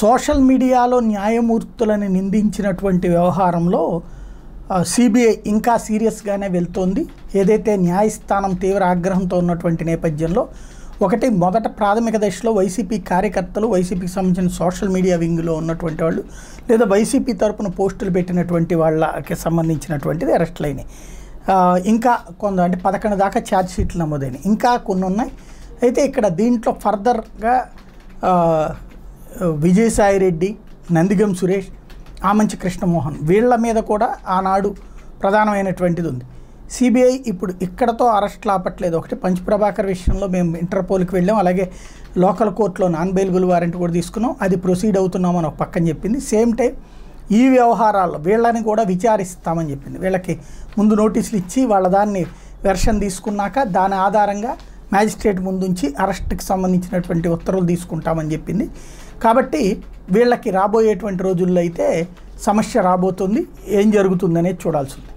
social మీడియాలో న్యాయమూర్తులని నిందించినటువంటి వ్యవహారంలో CBI ఇంకా సీరియస్గానే వెళ్తోంది ఏదైతే న్యాయస్థానం తీవ్ర ఆగ్రహంతో ఉన్నటువంటి నేపథ్యంలో ఒకటి మొదట ప్రాథమిక దశలో వైసీపీ కార్యకర్తలు వైసీపీకి సంబంధించిన సోషల్ మీడియా వింగ్లో ఉన్నటువంటి వాళ్ళు లేదా వైసీపీ తరపున పోస్టులు పెట్టినటువంటి వాళ్ళకి సంబంధించినటువంటిది అరెస్టులు అయినాయి ఇంకా కొంత అంటే పదకొండు దాకా ఛార్జ్ షీట్లు నమోదైనాయి ఇంకా కొన్ని ఉన్నాయి అయితే ఇక్కడ దీంట్లో ఫర్దర్గా విజయసాయిరెడ్డి నందిగం సురేష్ ఆమంచి కృష్ణమోహన్ వీళ్ళ మీద కూడా ఆనాడు ప్రధానమైనటువంటిది ఉంది సిబిఐ ఇప్పుడు ఇక్కడతో అరెస్ట్లు ఆపట్లేదు ఒకటి పంచప్రభాకర్ విషయంలో మేము ఇంటర్పోల్కి వెళ్ళాం అలాగే లోకల్ కోర్టులో నాన్ బెయిల్బుల్ వారెంట్ కూడా తీసుకున్నాం అది ప్రొసీడ్ అవుతున్నాం అని ఒక పక్కన చెప్పింది సేమ్ టైం ఈ వ్యవహారాల్లో వీళ్ళని కూడా విచారిస్తామని చెప్పింది వీళ్ళకి ముందు నోటీసులు ఇచ్చి వాళ్ళ దాన్ని వెర్షన్ తీసుకున్నాక దాని ఆధారంగా మ్యాజిస్ట్రేట్ ముందుంచి అరెస్ట్కి సంబంధించినటువంటి ఉత్తర్వులు తీసుకుంటామని చెప్పింది కాబట్టి వీళ్ళకి రాబోయేటువంటి రోజుల్లో అయితే సమస్య రాబోతుంది ఏం జరుగుతుందనేది చూడాల్సింది